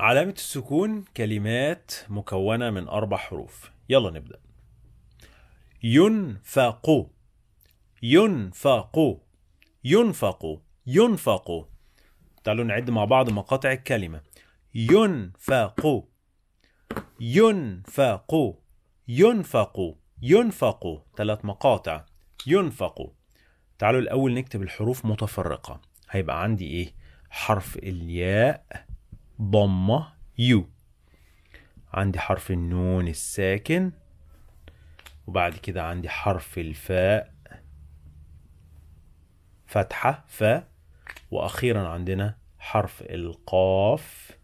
علامة السكون كلمات مكونة من أربع حروف يلا نبدأ ينفق ينفق ينفق ينفق تعالوا نعد مع بعض مقاطع الكلمة ينفق ينفق ينفق ينفق ثلاث مقاطع ينفق تعالوا الأول نكتب الحروف متفرقة هيبقى عندي إيه حرف الياء ضمة يو عندي حرف النون الساكن وبعد كده عندي حرف الفاء فتحة فاء وأخيرا عندنا حرف القاف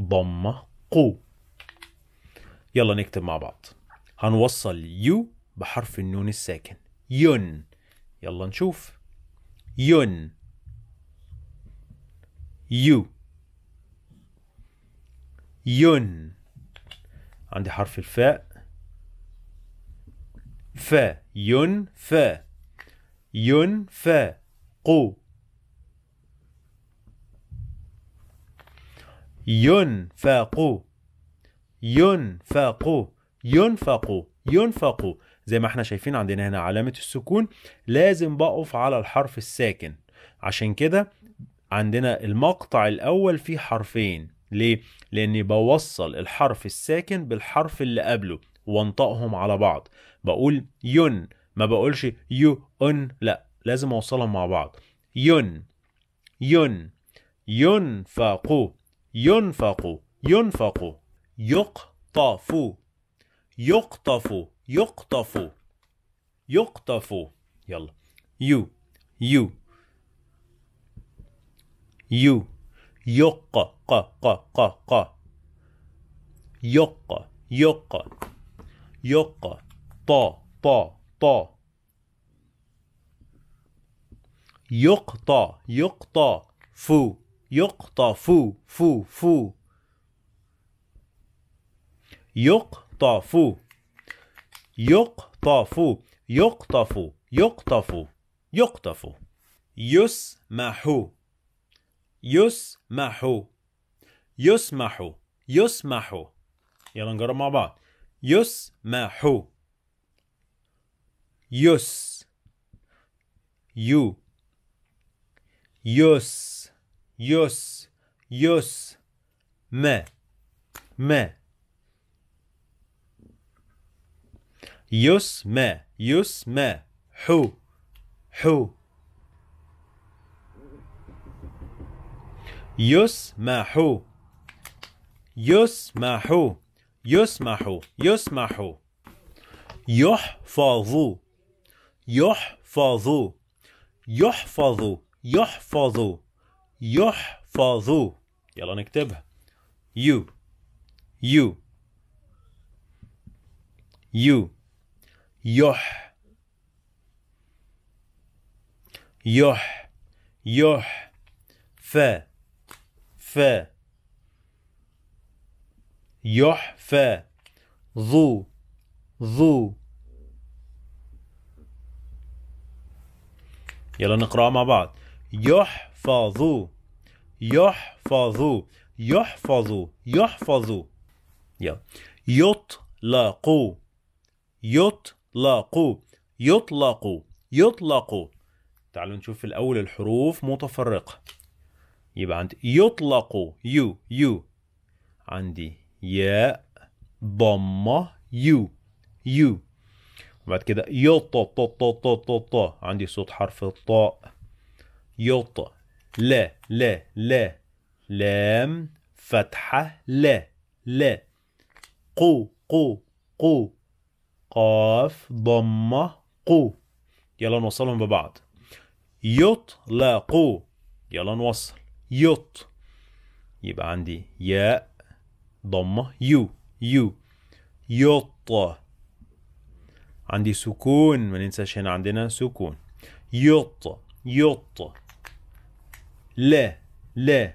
ضمة قو يلا نكتب مع بعض هنوصل يو بحرف النون الساكن يون يلا نشوف يون يو ين عندي حرف الفاء ف ين ف ين ف قو ينفقوا ينفقوا ينفقوا ينفقوا زي ما احنا شايفين عندنا هنا علامة السكون لازم بقف على الحرف الساكن عشان كده عندنا المقطع الأول فيه حرفين ليه؟ لأني بوصل الحرف الساكن بالحرف اللي قبله وانطقهم على بعض بقول يون ما بقولش يو ان لا لازم اوصلهم مع بعض يون يون ينفقوا ينفقوا ينفقوا يقطفوا يقطفوا يقطفوا يقطفوا يلا يو يو يو يق ق ق ق ق يق يق يق ط ط ط يقطع يقطع فو يقطع فو فو فو يقطف يقطف يقطف يقطف يقطف يسمح يسمح يسمح يسمح يلا نجرب مع بعض يسمح يس يو يس يس يس ما ما يس ما حو حو يسمح يسمح يسمح يسمح يحفظ يحفظ يحفظ يحفظ يحفظ يلا نكتبها يو يو يو يح يح يح ف يحفى يحفى ظو ظو يلا نقرأ مع بعض يحفظ يحفظ يحفظ يحفظ يلا يطلق يطلق يطلق يطلق تعالوا نشوف في الأول الحروف متفرقة يبقى عندي يطلق يو يو عندي ياء ضمة يو يو وبعد كده يط ط ط ط ط ط عندي صوت حرف الطاء يط لا لا لا لام فتحة لا لا قو قو قو قاف ضمة قو يلا نوصلهم ببعض يطلق يلا نوصل يط يبقى عندي ياء ضمة يو يو يط عندي سكون ما ننساش هنا عندنا سكون يط يط لا لا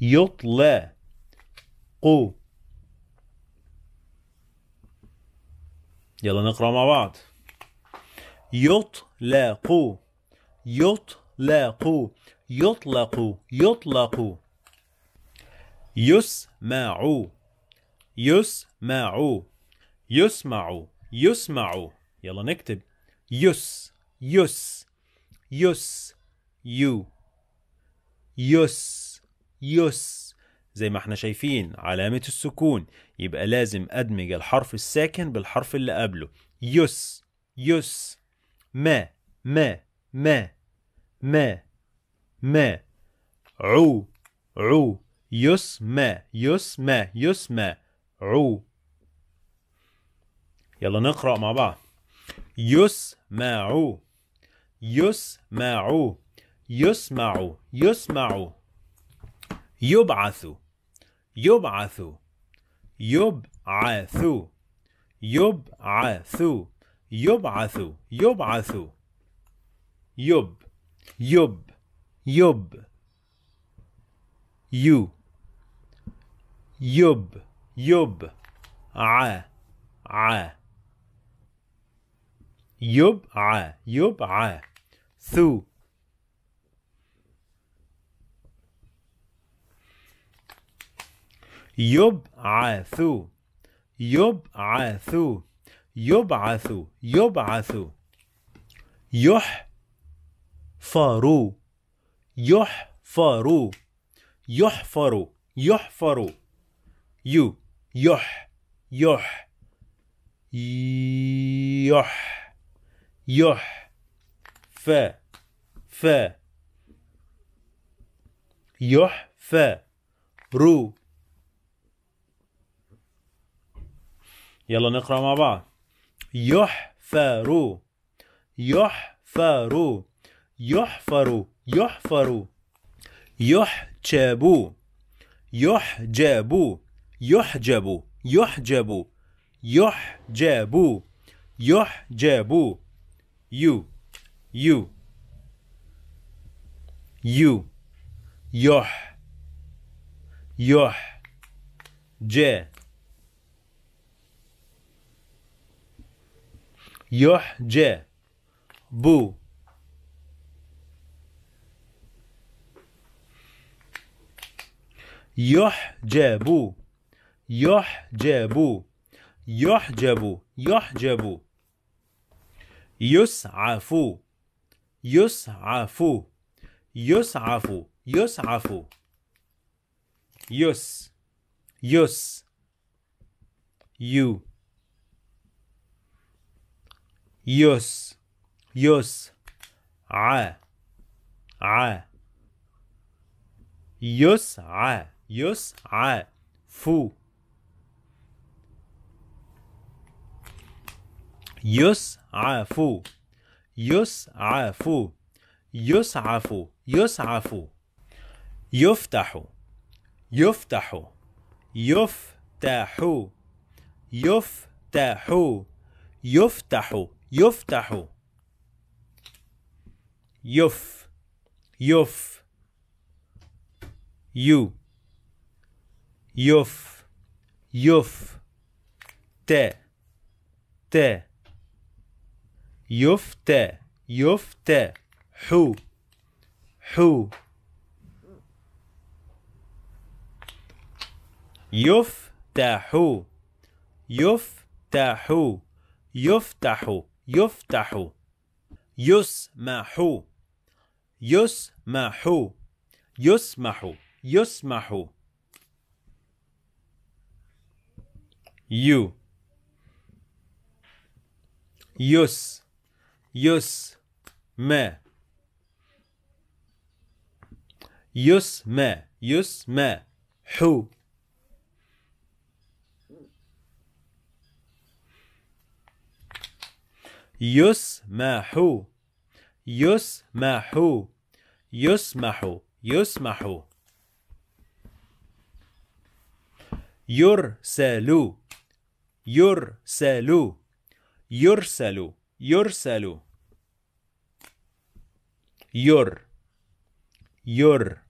يطلى قو يلا نقرأ مع بعض يطلقوا يطلق يطلق يطلق يسمع يسمع يسمع يسمع يلا نكتب يس يس يس يو يس يس زي ما احنا شايفين علامة السكون يبقى لازم أدمج الحرف الساكن بالحرف اللي قبله يس يس ما ما ما ما ما عو عو يسمى يسمى يسمى عو يلا نقرأ مع بعض يسمعوا يسمعوا يسمعوا يسمعوا يبعث يبعث يبعث يبعث يبعث يبعث يب يب يب يو يب يب ع ع يب ع ثو يب يب ثو يبعث يبعث يبعث يبعث يح يحفر يحفروا يحفر يحفر يو يح يح يح يح ف ف يح ف رو يلا نقرا مع بعض يحفروا يحفروا يحفر يحفر يحجب يحجب يحجب يحجب يحجب يحجب يو يو يو يح يح ج بو يحجب يحجب يحجب يحجب يسعف يسعف يسعف يسعف يس يس يو يس يس ع ع يسعى يسعى فو يسعف فو يسعف يسعف يفتح يفتح يفتح يفتح يفتح يفتح يف يف يو يف يف ت ت يف ت حو حو يفتحوا يفتحوا يفتحوا يفتحوا يسمحوا يسمحوا يسمحوا يسمحوا يو يس يس ما يس ما يس ما حو يسمحوا يسمحوا يسمحوا يسمحوا يرسلوا يرسل يرسل يرسل ير ير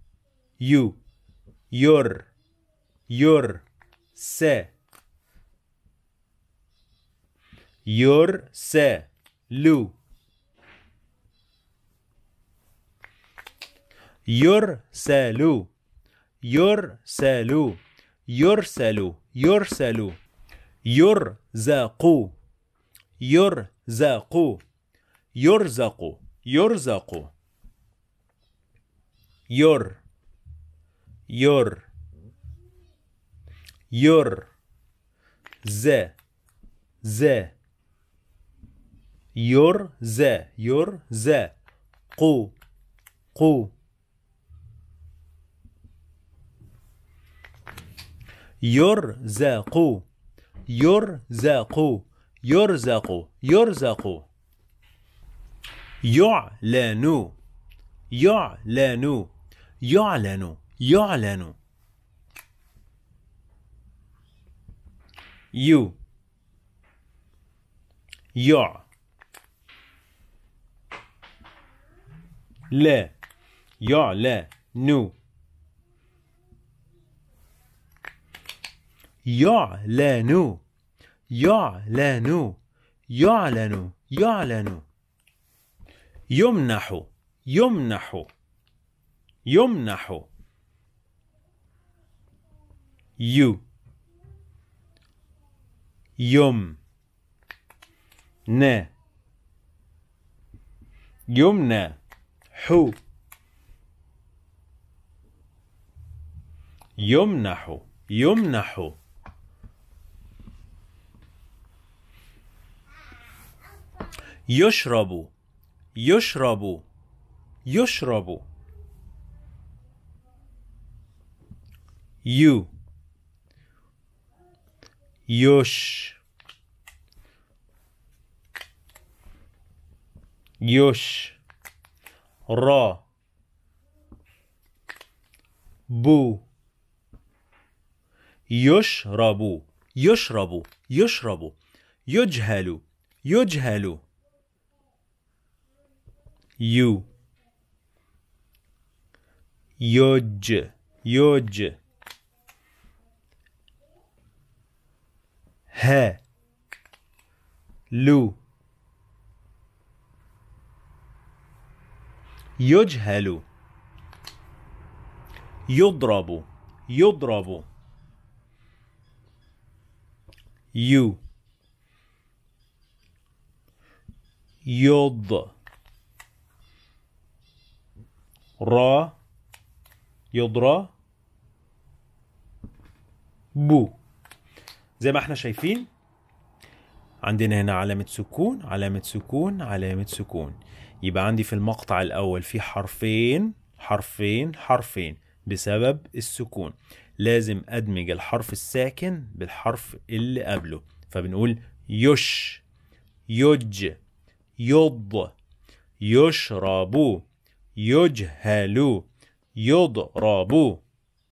يو ير ير س ير س لو يرسلوا يرسلوا يرسلوا يرسلوا يرزق يرزق يرزق يرزق ير ير ير ز ز ير ز ير ز قو قو يرزق يرزق يرزق يرزق يعلن يعلن يعلن يعلن يو يع لا يعلن يعلن يعلن يعلن يعلن يمنح يمنح يمنح يو يم ن يمنى حو يمنح يمنح يشرب يشرب يشرب يو يوش يوش را بو يشرب يشرب يشرب يجهل يجهل يو يوج يوج ه لو يجهل يضرب يضرب يو يض را يضرى بو زي ما احنا شايفين عندنا هنا علامة سكون علامة سكون علامة سكون يبقى عندي في المقطع الأول في حرفين حرفين حرفين بسبب السكون لازم أدمج الحرف الساكن بالحرف اللي قبله فبنقول يش يج يض يشرب يجهل يضرب